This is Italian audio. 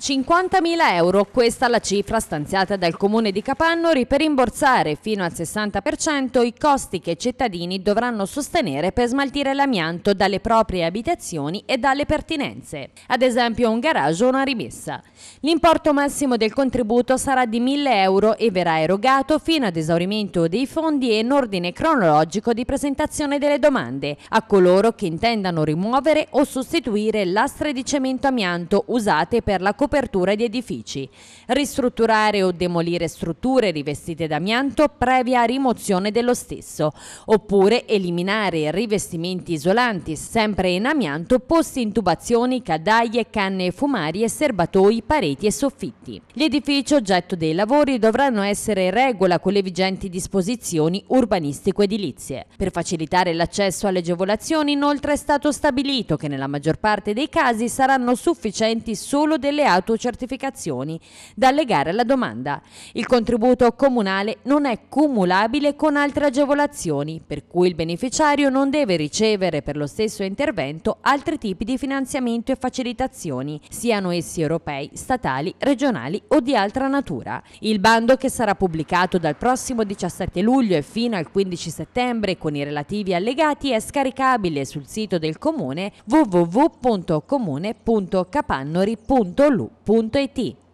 50.000 euro, questa è la cifra stanziata dal Comune di Capannori per rimborsare fino al 60% i costi che i cittadini dovranno sostenere per smaltire l'amianto dalle proprie abitazioni e dalle pertinenze, ad esempio un garage o una rimessa. L'importo massimo del contributo sarà di 1.000 euro e verrà erogato fino ad esaurimento dei fondi e in ordine cronologico di presentazione delle domande a coloro che intendano rimuovere o sostituire lastre di cemento amianto usate per la copertura copertura di edifici, ristrutturare o demolire strutture rivestite d'amianto previa rimozione dello stesso, oppure eliminare rivestimenti isolanti sempre in amianto, posti in tubazioni, caldaie, canne fumarie, serbatoi, pareti e soffitti. Gli edifici oggetto dei lavori dovranno essere in regola con le vigenti disposizioni urbanistico-edilizie. Per facilitare l'accesso alle agevolazioni inoltre è stato stabilito che nella maggior parte dei casi saranno sufficienti solo delle auto autocertificazioni da allegare alla domanda. Il contributo comunale non è cumulabile con altre agevolazioni, per cui il beneficiario non deve ricevere per lo stesso intervento altri tipi di finanziamento e facilitazioni, siano essi europei, statali, regionali o di altra natura. Il bando che sarà pubblicato dal prossimo 17 luglio e fino al 15 settembre con i relativi allegati è scaricabile sul sito del comune www.comune.capannori.lu www.radioradio.it